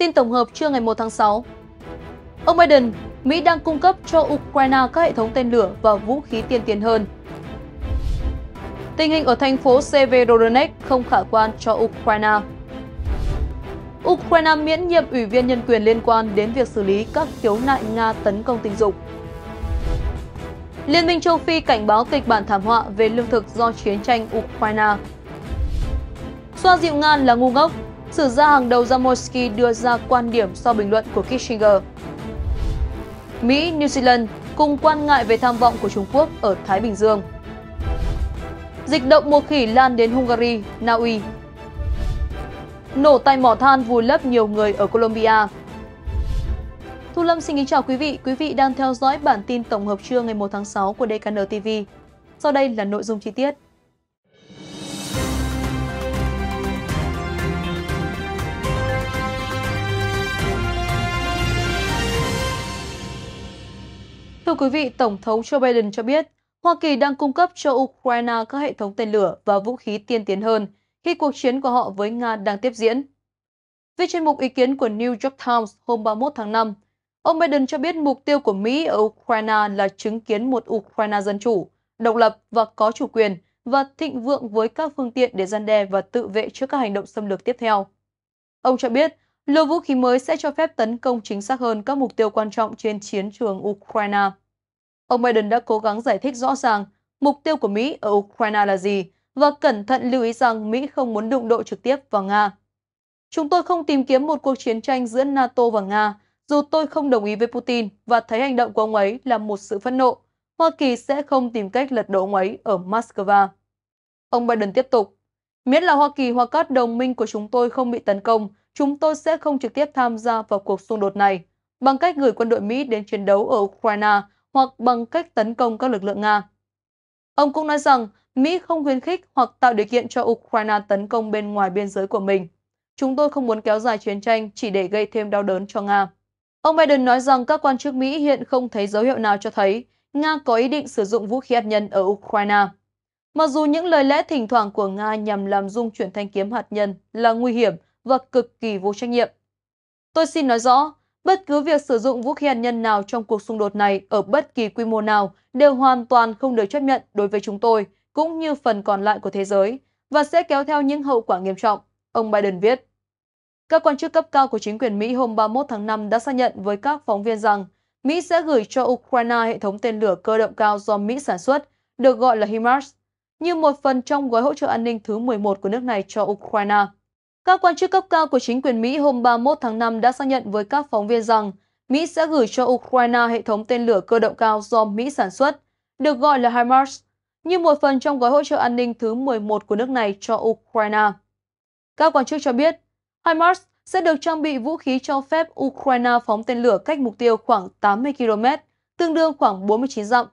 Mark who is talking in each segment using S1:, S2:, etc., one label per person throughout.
S1: Tin tổng hợp trưa ngày 1 tháng 6. Ông Biden, Mỹ đang cung cấp cho Ukraine các hệ thống tên lửa và vũ khí tiên tiến hơn. Tình hình ở thành phố Severodonetsk không khả quan cho Ukraine. Ukraine miễn nhiệm ủy viên nhân quyền liên quan đến việc xử lý các khiếu nại Nga tấn công tình dục. Liên minh châu Phi cảnh báo kịch bản thảm họa về lương thực do chiến tranh Ukraine. Xoa dịu Nga là ngu ngốc, Sử gia hàng đầu Zamoski đưa ra quan điểm sau bình luận của Kissinger. Mỹ, New Zealand cùng quan ngại về tham vọng của Trung Quốc ở Thái Bình Dương. Dịch động mùa khỉ lan đến Hungary, Na Uy. Nổ tay mỏ than vùi lấp nhiều người ở Colombia. Thu Lâm xin kính chào quý vị. Quý vị đang theo dõi bản tin tổng hợp trưa ngày 1 tháng 6 của DKN TV. Sau đây là nội dung chi tiết. Thưa quý vị, Tổng thống Joe Biden cho biết, Hoa Kỳ đang cung cấp cho Ukraine các hệ thống tên lửa và vũ khí tiên tiến hơn khi cuộc chiến của họ với Nga đang tiếp diễn. Về chuyên mục ý kiến của New York Times hôm 31 tháng 5, ông Biden cho biết mục tiêu của Mỹ ở Ukraine là chứng kiến một Ukraine dân chủ, độc lập và có chủ quyền và thịnh vượng với các phương tiện để gian đe và tự vệ trước các hành động xâm lược tiếp theo. Ông cho biết, lô vũ khí mới sẽ cho phép tấn công chính xác hơn các mục tiêu quan trọng trên chiến trường Ukraine. Ông Biden đã cố gắng giải thích rõ ràng mục tiêu của Mỹ ở Ukraine là gì và cẩn thận lưu ý rằng Mỹ không muốn đụng độ trực tiếp vào Nga. Chúng tôi không tìm kiếm một cuộc chiến tranh giữa NATO và Nga, dù tôi không đồng ý với Putin và thấy hành động của ông ấy là một sự phẫn nộ. Hoa Kỳ sẽ không tìm cách lật đổ ông ấy ở Moscow. Ông Biden tiếp tục, miễn là Hoa Kỳ hoặc các đồng minh của chúng tôi không bị tấn công, chúng tôi sẽ không trực tiếp tham gia vào cuộc xung đột này. Bằng cách gửi quân đội Mỹ đến chiến đấu ở Ukraine, hoặc bằng cách tấn công các lực lượng Nga. Ông cũng nói rằng Mỹ không khuyến khích hoặc tạo điều kiện cho Ukraine tấn công bên ngoài biên giới của mình. Chúng tôi không muốn kéo dài chiến tranh chỉ để gây thêm đau đớn cho Nga. Ông Biden nói rằng các quan chức Mỹ hiện không thấy dấu hiệu nào cho thấy Nga có ý định sử dụng vũ khí hạt nhân ở Ukraine. Mặc dù những lời lẽ thỉnh thoảng của Nga nhằm làm dung chuyển thanh kiếm hạt nhân là nguy hiểm và cực kỳ vô trách nhiệm. Tôi xin nói rõ, Bất cứ việc sử dụng vũ khí hạt nhân nào trong cuộc xung đột này ở bất kỳ quy mô nào đều hoàn toàn không được chấp nhận đối với chúng tôi, cũng như phần còn lại của thế giới, và sẽ kéo theo những hậu quả nghiêm trọng, ông Biden viết. Các quan chức cấp cao của chính quyền Mỹ hôm 31 tháng 5 đã xác nhận với các phóng viên rằng Mỹ sẽ gửi cho Ukraine hệ thống tên lửa cơ động cao do Mỹ sản xuất, được gọi là HIMARS, như một phần trong gói hỗ trợ an ninh thứ 11 của nước này cho Ukraine. Các quan chức cấp cao của chính quyền Mỹ hôm 31 tháng 5 đã xác nhận với các phóng viên rằng Mỹ sẽ gửi cho Ukraine hệ thống tên lửa cơ động cao do Mỹ sản xuất, được gọi là HIMARS, như một phần trong gói hỗ trợ an ninh thứ 11 của nước này cho Ukraine. Các quan chức cho biết, HIMARS sẽ được trang bị vũ khí cho phép Ukraine phóng tên lửa cách mục tiêu khoảng 80 km, tương đương khoảng 49 dặm,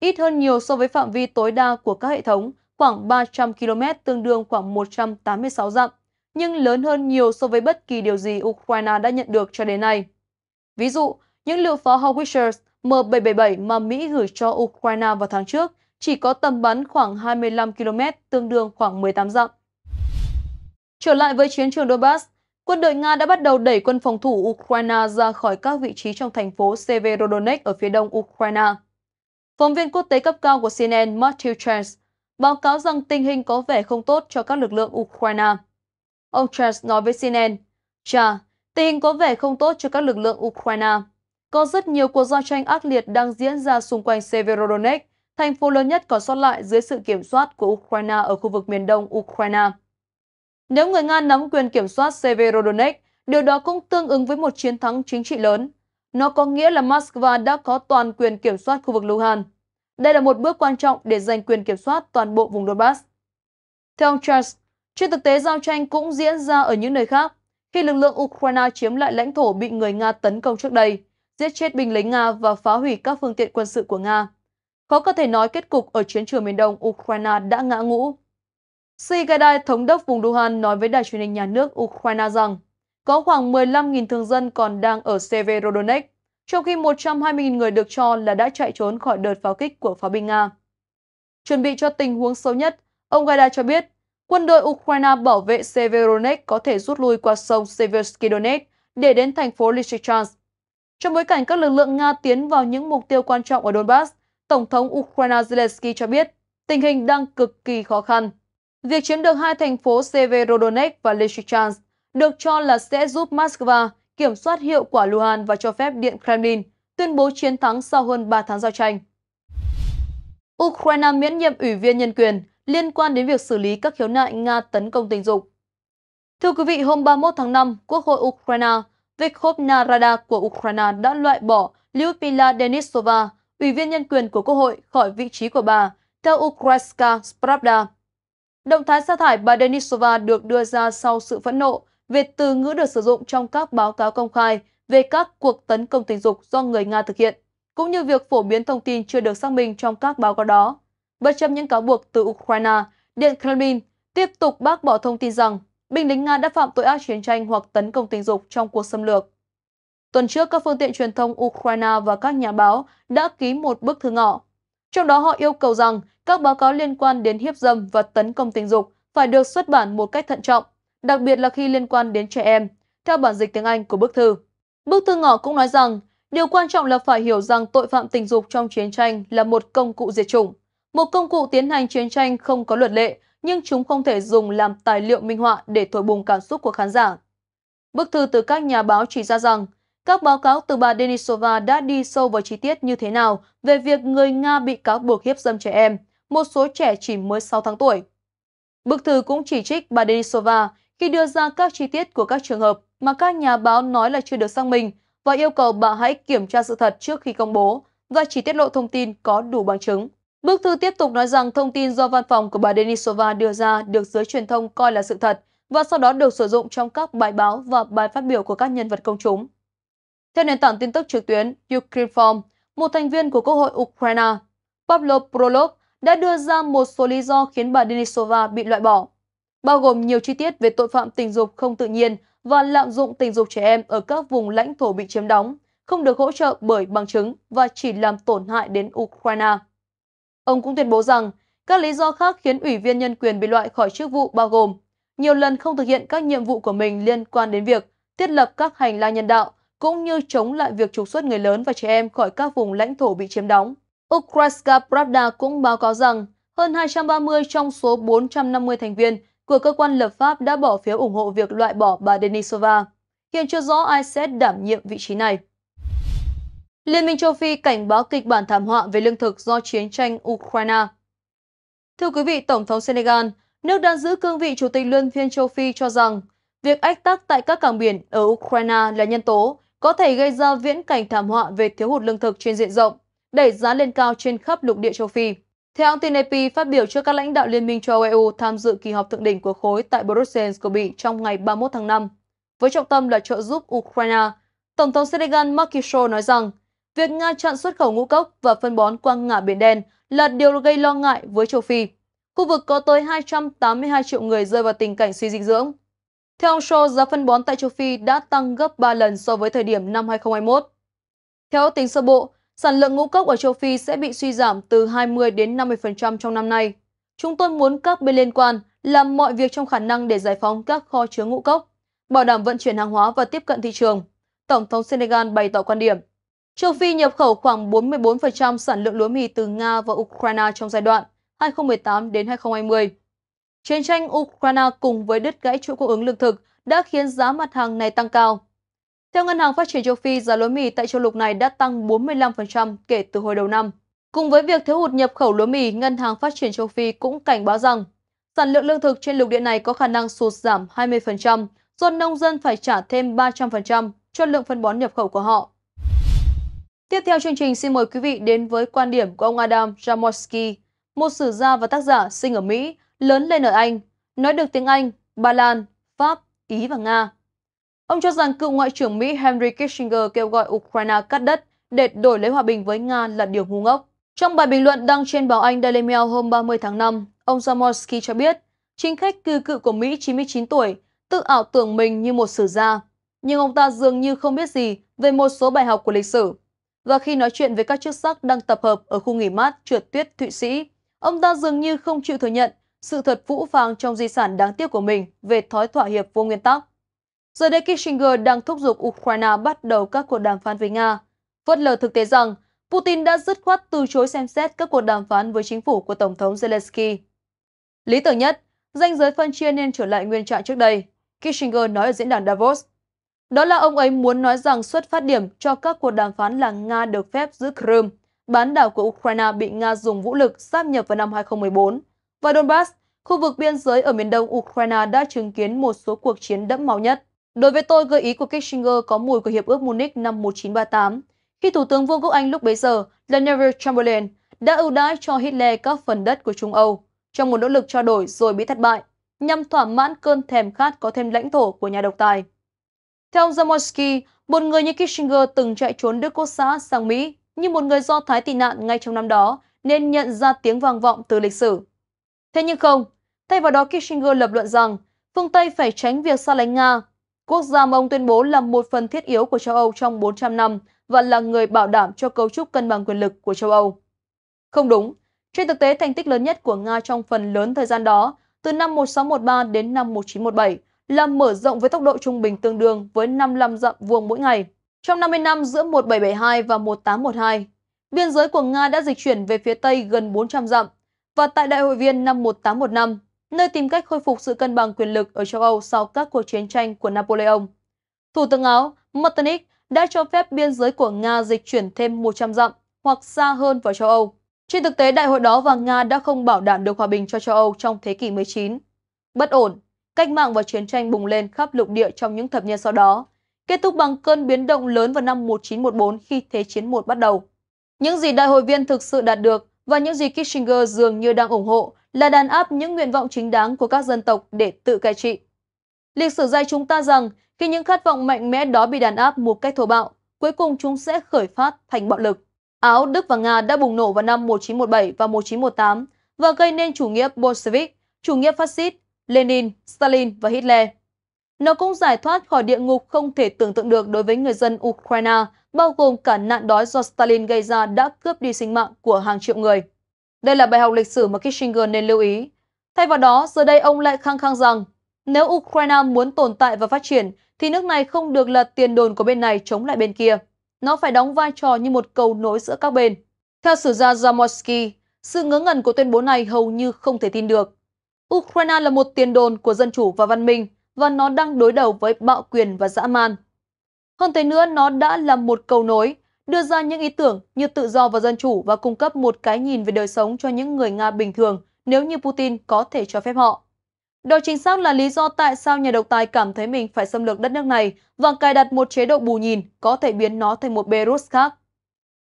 S1: ít hơn nhiều so với phạm vi tối đa của các hệ thống khoảng 300 km tương đương khoảng 186 dặm nhưng lớn hơn nhiều so với bất kỳ điều gì Ukraine đã nhận được cho đến nay. Ví dụ, những lựu pháo Howitzers M777 mà Mỹ gửi cho Ukraine vào tháng trước chỉ có tầm bắn khoảng 25 km, tương đương khoảng 18 dặm. Trở lại với chiến trường Donbass, quân đội Nga đã bắt đầu đẩy quân phòng thủ Ukraine ra khỏi các vị trí trong thành phố Severodonetsk ở phía đông Ukraine. Phóng viên quốc tế cấp cao của CNN Matthew Chance báo cáo rằng tình hình có vẻ không tốt cho các lực lượng Ukraine. Ông Charles nói với CNN. Chà, tình hình có vẻ không tốt cho các lực lượng Ukraine. Có rất nhiều cuộc giao tranh ác liệt đang diễn ra xung quanh Severodonetsk, thành phố lớn nhất còn sót lại dưới sự kiểm soát của Ukraine ở khu vực miền đông Ukraine. Nếu người Nga nắm quyền kiểm soát Severodonetsk, điều đó cũng tương ứng với một chiến thắng chính trị lớn. Nó có nghĩa là Moscow đã có toàn quyền kiểm soát khu vực Luhansk. Đây là một bước quan trọng để giành quyền kiểm soát toàn bộ vùng Donbass. Theo ông Charles, trên thực tế, giao tranh cũng diễn ra ở những nơi khác, khi lực lượng Ukraine chiếm lại lãnh thổ bị người Nga tấn công trước đây, giết chết binh lính Nga và phá hủy các phương tiện quân sự của Nga. Khó có thể nói kết cục ở chiến trường miền đông Ukraine đã ngã ngũ. Sigadai, thống đốc vùng Luhan, nói với đài truyền hình nhà nước Ukraine rằng có khoảng 15.000 thường dân còn đang ở Severodonetsk, trong khi 120.000 người được cho là đã chạy trốn khỏi đợt pháo kích của pháo binh Nga. Chuẩn bị cho tình huống xấu nhất, ông Gaida cho biết Quân đội Ukraine bảo vệ Severodonetsk có thể rút lui qua sông Severskidonetsk để đến thành phố Lysychansk. Trong bối cảnh các lực lượng Nga tiến vào những mục tiêu quan trọng ở Donbass, Tổng thống Ukraine Zelensky cho biết tình hình đang cực kỳ khó khăn. Việc chiếm được hai thành phố Severodonetsk và Lysychansk được cho là sẽ giúp Moscow kiểm soát hiệu quả Luhansk và cho phép Điện Kremlin tuyên bố chiến thắng sau hơn 3 tháng giao tranh. Ukraine miễn nhiệm ủy viên nhân quyền liên quan đến việc xử lý các khiếu nại Nga tấn công tình dục. Thưa quý vị, hôm 31 tháng 5, Quốc hội Ukraine, Verkhovna Rada của Ukraine đã loại bỏ Lyudmila Denisova, Ủy viên nhân quyền của Quốc hội, khỏi vị trí của bà, theo Ukrainska Spravda. Động thái sa thải bà Denisova được đưa ra sau sự phẫn nộ về từ ngữ được sử dụng trong các báo cáo công khai về các cuộc tấn công tình dục do người Nga thực hiện, cũng như việc phổ biến thông tin chưa được xác minh trong các báo cáo đó. Bất chấp những cáo buộc từ Ukraine, Điện Kremlin tiếp tục bác bỏ thông tin rằng binh lính Nga đã phạm tội ác chiến tranh hoặc tấn công tình dục trong cuộc xâm lược. Tuần trước, các phương tiện truyền thông Ukraine và các nhà báo đã ký một bức thư ngỏ. Trong đó họ yêu cầu rằng các báo cáo liên quan đến hiếp dâm và tấn công tình dục phải được xuất bản một cách thận trọng, đặc biệt là khi liên quan đến trẻ em, theo bản dịch tiếng Anh của bức thư. Bức thư ngỏ cũng nói rằng, điều quan trọng là phải hiểu rằng tội phạm tình dục trong chiến tranh là một công cụ diệt chủng. Một công cụ tiến hành chiến tranh không có luật lệ, nhưng chúng không thể dùng làm tài liệu minh họa để thổi bùng cảm xúc của khán giả. Bức thư từ các nhà báo chỉ ra rằng, các báo cáo từ bà Denisova đã đi sâu vào chi tiết như thế nào về việc người Nga bị cáo buộc hiếp dâm trẻ em, một số trẻ chỉ mới 6 tháng tuổi. Bức thư cũng chỉ trích bà Denisova khi đưa ra các chi tiết của các trường hợp mà các nhà báo nói là chưa được xác minh và yêu cầu bà hãy kiểm tra sự thật trước khi công bố và chỉ tiết lộ thông tin có đủ bằng chứng. Bức thư tiếp tục nói rằng thông tin do văn phòng của bà Denisova đưa ra được giới truyền thông coi là sự thật và sau đó được sử dụng trong các bài báo và bài phát biểu của các nhân vật công chúng. Theo nền tảng tin tức trực tuyến Ukrinform, một thành viên của Quốc hội Ukraine, Pavlo Prolov, đã đưa ra một số lý do khiến bà Denisova bị loại bỏ, bao gồm nhiều chi tiết về tội phạm tình dục không tự nhiên và lạm dụng tình dục trẻ em ở các vùng lãnh thổ bị chiếm đóng, không được hỗ trợ bởi bằng chứng và chỉ làm tổn hại đến Ukraine. Ông cũng tuyên bố rằng các lý do khác khiến ủy viên nhân quyền bị loại khỏi chức vụ bao gồm nhiều lần không thực hiện các nhiệm vụ của mình liên quan đến việc thiết lập các hành lang nhân đạo cũng như chống lại việc trục xuất người lớn và trẻ em khỏi các vùng lãnh thổ bị chiếm đóng. Ukrainska Pravda cũng báo cáo rằng hơn 230 trong số 450 thành viên của cơ quan lập pháp đã bỏ phiếu ủng hộ việc loại bỏ bà Denisova. Hiện chưa rõ ai sẽ đảm nhiệm vị trí này. Liên minh châu Phi cảnh báo kịch bản thảm họa về lương thực do chiến tranh Ukraine. Thưa quý vị, Tổng thống Senegal, nước đang giữ cương vị Chủ tịch Luân phiên châu Phi cho rằng việc ách tắc tại các cảng biển ở Ukraine là nhân tố có thể gây ra viễn cảnh thảm họa về thiếu hụt lương thực trên diện rộng, đẩy giá lên cao trên khắp lục địa châu Phi. Theo hãng tin AP phát biểu trước các lãnh đạo Liên minh châu Âu, e EU tham dự kỳ họp thượng đỉnh của khối tại Brussels của Bỉ trong ngày 31 tháng 5, với trọng tâm là trợ giúp Ukraine, Tổng thống Senegal Macky Sall nói rằng Việc Nga chặn xuất khẩu ngũ cốc và phân bón qua ngã Biển Đen là điều gây lo ngại với châu Phi. Khu vực có tới 282 triệu người rơi vào tình cảnh suy dinh dưỡng. Theo ông Shaw, giá phân bón tại châu Phi đã tăng gấp 3 lần so với thời điểm năm 2021. Theo tính sơ bộ, sản lượng ngũ cốc ở châu Phi sẽ bị suy giảm từ 20 đến 50% trong năm nay. Chúng tôi muốn các bên liên quan làm mọi việc trong khả năng để giải phóng các kho chứa ngũ cốc, bảo đảm vận chuyển hàng hóa và tiếp cận thị trường. Tổng thống Senegal bày tỏ quan điểm. Châu Phi nhập khẩu khoảng 44% sản lượng lúa mì từ Nga và Ukraine trong giai đoạn 2018 đến 2020. Chiến tranh Ukraine cùng với đứt gãy chuỗi cung ứng lương thực đã khiến giá mặt hàng này tăng cao. Theo Ngân hàng Phát triển châu Phi, giá lúa mì tại châu lục này đã tăng 45% kể từ hồi đầu năm. Cùng với việc thiếu hụt nhập khẩu lúa mì, Ngân hàng Phát triển châu Phi cũng cảnh báo rằng sản lượng lương thực trên lục địa này có khả năng sụt giảm 20% do nông dân phải trả thêm 300% cho lượng phân bón nhập khẩu của họ. Tiếp theo chương trình xin mời quý vị đến với quan điểm của ông Adam Jamorski, một sử gia và tác giả sinh ở Mỹ, lớn lên ở Anh, nói được tiếng Anh, Ba Lan, Pháp, Ý và Nga. Ông cho rằng cựu Ngoại trưởng Mỹ Henry Kissinger kêu gọi Ukraine cắt đất để đổi lấy hòa bình với Nga là điều ngu ngốc. Trong bài bình luận đăng trên báo Anh Daily Mail hôm 30 tháng 5, ông Zamorsky cho biết chính khách cư cựu của Mỹ 99 tuổi tự ảo tưởng mình như một sử gia, nhưng ông ta dường như không biết gì về một số bài học của lịch sử và khi nói chuyện với các chức sắc đang tập hợp ở khu nghỉ mát trượt tuyết Thụy Sĩ, ông ta dường như không chịu thừa nhận sự thật vũ phàng trong di sản đáng tiếc của mình về thói thỏa hiệp vô nguyên tắc. Giờ đây Kissinger đang thúc giục Ukraine bắt đầu các cuộc đàm phán với Nga, phớt lờ thực tế rằng Putin đã dứt khoát từ chối xem xét các cuộc đàm phán với chính phủ của Tổng thống Zelensky. Lý tưởng nhất, danh giới phân chia nên trở lại nguyên trạng trước đây, Kissinger nói ở diễn đàn Davos đó là ông ấy muốn nói rằng xuất phát điểm cho các cuộc đàm phán là Nga được phép giữ Crimea, bán đảo của Ukraine bị Nga dùng vũ lực sáp nhập vào năm 2014. Và Donbass, khu vực biên giới ở miền đông Ukraine đã chứng kiến một số cuộc chiến đẫm máu nhất. Đối với tôi, gợi ý của Kissinger có mùi của Hiệp ước Munich năm 1938, khi Thủ tướng Vương quốc Anh lúc bấy giờ là Neville Chamberlain đã ưu đãi cho Hitler các phần đất của Trung Âu trong một nỗ lực trao đổi rồi bị thất bại, nhằm thỏa mãn cơn thèm khát có thêm lãnh thổ của nhà độc tài. Theo ông Zamoyski, một người như Kissinger từng chạy trốn Đức Quốc xã sang Mỹ như một người do Thái tị nạn ngay trong năm đó nên nhận ra tiếng vang vọng từ lịch sử. Thế nhưng không, thay vào đó Kissinger lập luận rằng phương Tây phải tránh việc xa lánh Nga. Quốc gia mà ông tuyên bố là một phần thiết yếu của châu Âu trong 400 năm và là người bảo đảm cho cấu trúc cân bằng quyền lực của châu Âu. Không đúng, trên thực tế thành tích lớn nhất của Nga trong phần lớn thời gian đó, từ năm 1613 đến năm 1917, là mở rộng với tốc độ trung bình tương đương với 55 dặm vuông mỗi ngày. Trong 50 năm giữa 1772 và 1812, biên giới của Nga đã dịch chuyển về phía Tây gần 400 dặm và tại Đại hội Viên năm 1815, nơi tìm cách khôi phục sự cân bằng quyền lực ở châu Âu sau các cuộc chiến tranh của Napoleon. Thủ tướng Áo Metternich đã cho phép biên giới của Nga dịch chuyển thêm 100 dặm hoặc xa hơn vào châu Âu. Trên thực tế, đại hội đó và Nga đã không bảo đảm được hòa bình cho châu Âu trong thế kỷ 19. Bất ổn, Cách mạng và chiến tranh bùng lên khắp lục địa trong những thập niên sau đó, kết thúc bằng cơn biến động lớn vào năm 1914 khi Thế chiến I bắt đầu. Những gì đại hội viên thực sự đạt được và những gì Kissinger dường như đang ủng hộ là đàn áp những nguyện vọng chính đáng của các dân tộc để tự cai trị. Lịch sử dạy chúng ta rằng khi những khát vọng mạnh mẽ đó bị đàn áp một cách thô bạo, cuối cùng chúng sẽ khởi phát thành bạo lực. Áo, Đức và Nga đã bùng nổ vào năm 1917 và 1918 và gây nên chủ nghĩa Bolshevik, chủ nghĩa phát xít Lenin, Stalin và Hitler. Nó cũng giải thoát khỏi địa ngục không thể tưởng tượng được đối với người dân Ukraine, bao gồm cả nạn đói do Stalin gây ra đã cướp đi sinh mạng của hàng triệu người. Đây là bài học lịch sử mà Kissinger nên lưu ý. Thay vào đó, giờ đây ông lại khăng khăng rằng nếu Ukraine muốn tồn tại và phát triển, thì nước này không được là tiền đồn của bên này chống lại bên kia. Nó phải đóng vai trò như một cầu nối giữa các bên. Theo sử gia Zamorsky, sự ngớ ngẩn của tuyên bố này hầu như không thể tin được. Ukraine là một tiền đồn của dân chủ và văn minh và nó đang đối đầu với bạo quyền và dã man. Hơn thế nữa, nó đã là một cầu nối, đưa ra những ý tưởng như tự do và dân chủ và cung cấp một cái nhìn về đời sống cho những người Nga bình thường nếu như Putin có thể cho phép họ. Đó chính xác là lý do tại sao nhà độc tài cảm thấy mình phải xâm lược đất nước này và cài đặt một chế độ bù nhìn có thể biến nó thành một Belarus khác.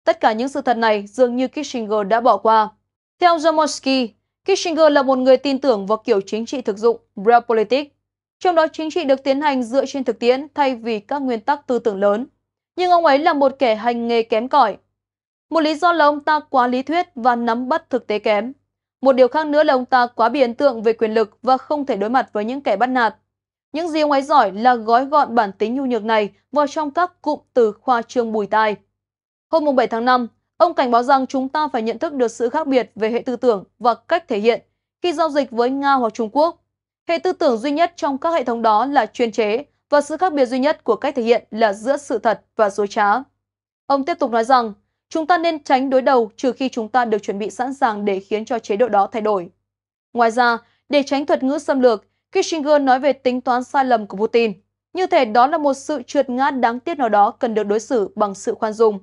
S1: Tất cả những sự thật này dường như Kissinger đã bỏ qua. Theo Zamorsky, Kissinger là một người tin tưởng vào kiểu chính trị thực dụng, realpolitik, trong đó chính trị được tiến hành dựa trên thực tiễn thay vì các nguyên tắc tư tưởng lớn. Nhưng ông ấy là một kẻ hành nghề kém cỏi. Một lý do là ông ta quá lý thuyết và nắm bắt thực tế kém. Một điều khác nữa là ông ta quá bị tượng về quyền lực và không thể đối mặt với những kẻ bắt nạt. Những gì ông ấy giỏi là gói gọn bản tính nhu nhược này vào trong các cụm từ khoa trương bùi tai. Hôm 7 tháng 5, Ông cảnh báo rằng chúng ta phải nhận thức được sự khác biệt về hệ tư tưởng và cách thể hiện khi giao dịch với Nga hoặc Trung Quốc. Hệ tư tưởng duy nhất trong các hệ thống đó là chuyên chế và sự khác biệt duy nhất của cách thể hiện là giữa sự thật và dối trá. Ông tiếp tục nói rằng, chúng ta nên tránh đối đầu trừ khi chúng ta được chuẩn bị sẵn sàng để khiến cho chế độ đó thay đổi. Ngoài ra, để tránh thuật ngữ xâm lược, Kissinger nói về tính toán sai lầm của Putin. Như thể đó là một sự trượt ngã đáng tiếc nào đó cần được đối xử bằng sự khoan dung.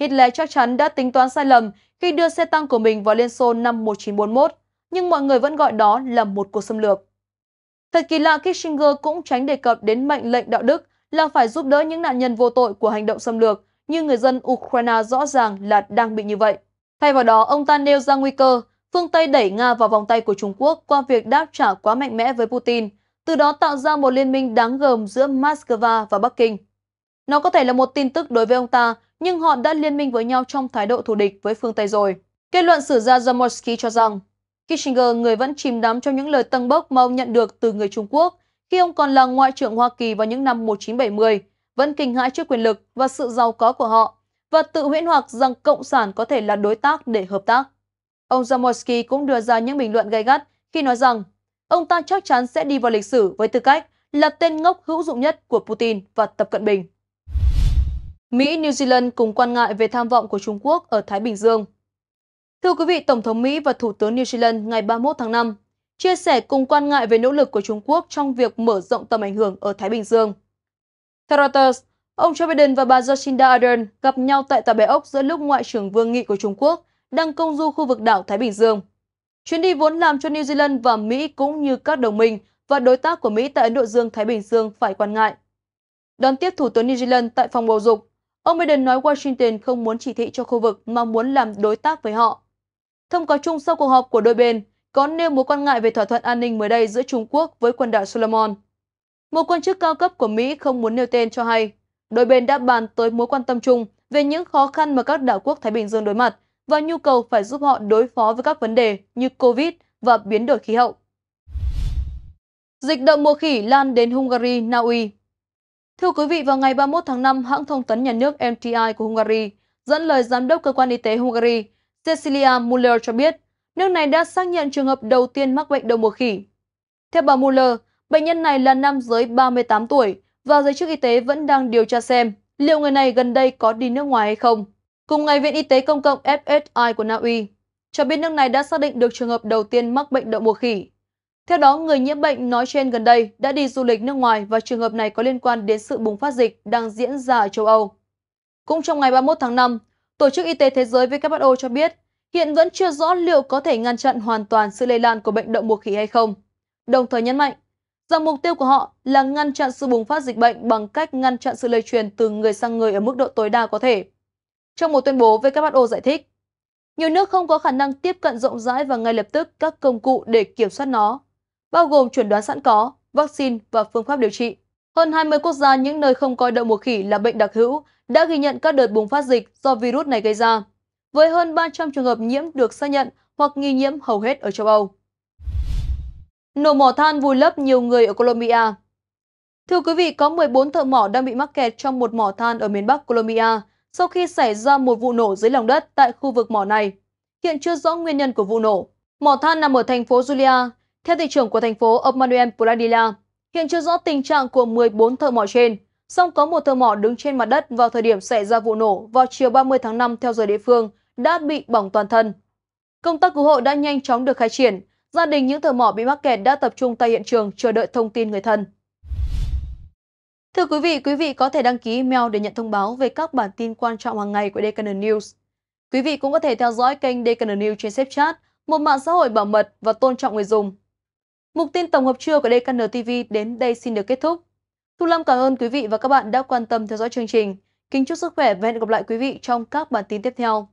S1: Hitler chắc chắn đã tính toán sai lầm khi đưa xe tăng của mình vào Liên Xô năm 1941, nhưng mọi người vẫn gọi đó là một cuộc xâm lược. Thật kỳ lạ, Kissinger cũng tránh đề cập đến mệnh lệnh đạo đức là phải giúp đỡ những nạn nhân vô tội của hành động xâm lược, nhưng người dân Ukraine rõ ràng là đang bị như vậy. Thay vào đó, ông ta nêu ra nguy cơ phương Tây đẩy Nga vào vòng tay của Trung Quốc qua việc đáp trả quá mạnh mẽ với Putin, từ đó tạo ra một liên minh đáng gờm giữa Moscow và Bắc Kinh. Nó có thể là một tin tức đối với ông ta nhưng họ đã liên minh với nhau trong thái độ thù địch với phương Tây rồi. Kết luận sử gia Zamorsky cho rằng, Kissinger người vẫn chìm đắm trong những lời tăng bốc mà ông nhận được từ người Trung Quốc khi ông còn là Ngoại trưởng Hoa Kỳ vào những năm 1970, vẫn kinh hãi trước quyền lực và sự giàu có của họ và tự huyễn hoặc rằng Cộng sản có thể là đối tác để hợp tác. Ông Zamorsky cũng đưa ra những bình luận gay gắt khi nói rằng ông ta chắc chắn sẽ đi vào lịch sử với tư cách là tên ngốc hữu dụng nhất của Putin và Tập Cận Bình. Mỹ, New Zealand cùng quan ngại về tham vọng của Trung Quốc ở Thái Bình Dương. Thưa quý vị, Tổng thống Mỹ và Thủ tướng New Zealand ngày 31 tháng 5 chia sẻ cùng quan ngại về nỗ lực của Trung Quốc trong việc mở rộng tầm ảnh hưởng ở Thái Bình Dương. Theo Reuters, ông Joe Biden và bà Jacinda Ardern gặp nhau tại tòa Bé Ốc giữa lúc Ngoại trưởng Vương Nghị của Trung Quốc đang công du khu vực đảo Thái Bình Dương. Chuyến đi vốn làm cho New Zealand và Mỹ cũng như các đồng minh và đối tác của Mỹ tại Ấn Độ Dương-Thái Bình Dương phải quan ngại. Đón tiếp Thủ tướng New Zealand tại phòng bầu dục, Ông Biden nói Washington không muốn chỉ thị cho khu vực mà muốn làm đối tác với họ. Thông cáo chung sau cuộc họp của đôi bên có nêu mối quan ngại về thỏa thuận an ninh mới đây giữa Trung Quốc với quần đảo Solomon. Một quan chức cao cấp của Mỹ không muốn nêu tên cho hay, đôi bên đã bàn tới mối quan tâm chung về những khó khăn mà các đảo quốc Thái Bình Dương đối mặt và nhu cầu phải giúp họ đối phó với các vấn đề như COVID và biến đổi khí hậu. Dịch đậu mùa khỉ lan đến Hungary, Na Uy Thưa quý vị, vào ngày 31 tháng 5, hãng thông tấn nhà nước MTI của Hungary dẫn lời Giám đốc Cơ quan Y tế Hungary Cecilia Muller cho biết nước này đã xác nhận trường hợp đầu tiên mắc bệnh đậu mùa khỉ. Theo bà Muller, bệnh nhân này là nam giới 38 tuổi và giới chức y tế vẫn đang điều tra xem liệu người này gần đây có đi nước ngoài hay không. Cùng ngày, Viện Y tế Công cộng FSI của Na Uy cho biết nước này đã xác định được trường hợp đầu tiên mắc bệnh đậu mùa khỉ. Theo đó, người nhiễm bệnh nói trên gần đây đã đi du lịch nước ngoài và trường hợp này có liên quan đến sự bùng phát dịch đang diễn ra ở châu Âu. Cũng trong ngày 31 tháng 5, Tổ chức Y tế Thế giới WHO cho biết hiện vẫn chưa rõ liệu có thể ngăn chặn hoàn toàn sự lây lan của bệnh đậu mùa khỉ hay không. Đồng thời nhấn mạnh rằng mục tiêu của họ là ngăn chặn sự bùng phát dịch bệnh bằng cách ngăn chặn sự lây truyền từ người sang người ở mức độ tối đa có thể. Trong một tuyên bố, WHO giải thích, nhiều nước không có khả năng tiếp cận rộng rãi và ngay lập tức các công cụ để kiểm soát nó bao gồm chuẩn đoán sẵn có, vaccine và phương pháp điều trị. Hơn 20 quốc gia những nơi không coi đậu mùa khỉ là bệnh đặc hữu đã ghi nhận các đợt bùng phát dịch do virus này gây ra, với hơn 300 trường hợp nhiễm được xác nhận hoặc nghi nhiễm hầu hết ở châu Âu. Nổ mỏ than vùi lấp nhiều người ở Colombia Thưa quý vị, có 14 thợ mỏ đang bị mắc kẹt trong một mỏ than ở miền Bắc Colombia sau khi xảy ra một vụ nổ dưới lòng đất tại khu vực mỏ này. Hiện chưa rõ nguyên nhân của vụ nổ. Mỏ than nằm ở thành phố Julia, theo thị trưởng của thành phố ông Manuel Pradilla, hiện chưa rõ tình trạng của 14 thợ mỏ trên, song có một thợ mỏ đứng trên mặt đất vào thời điểm xảy ra vụ nổ vào chiều 30 tháng 5 theo giờ địa phương đã bị bỏng toàn thân. Công tác cứu hộ đã nhanh chóng được khai triển, gia đình những thợ mỏ bị mắc kẹt đã tập trung tại hiện trường chờ đợi thông tin người thân. Thưa quý vị, quý vị có thể đăng ký email để nhận thông báo về các bản tin quan trọng hàng ngày của Deccan News. Quý vị cũng có thể theo dõi kênh Deccan News trên Snapchat, một mạng xã hội bảo mật và tôn trọng người dùng Mục tin tổng hợp trưa của DKN TV đến đây xin được kết thúc. Thu Lâm cảm ơn quý vị và các bạn đã quan tâm theo dõi chương trình. Kính chúc sức khỏe và hẹn gặp lại quý vị trong các bản tin tiếp theo.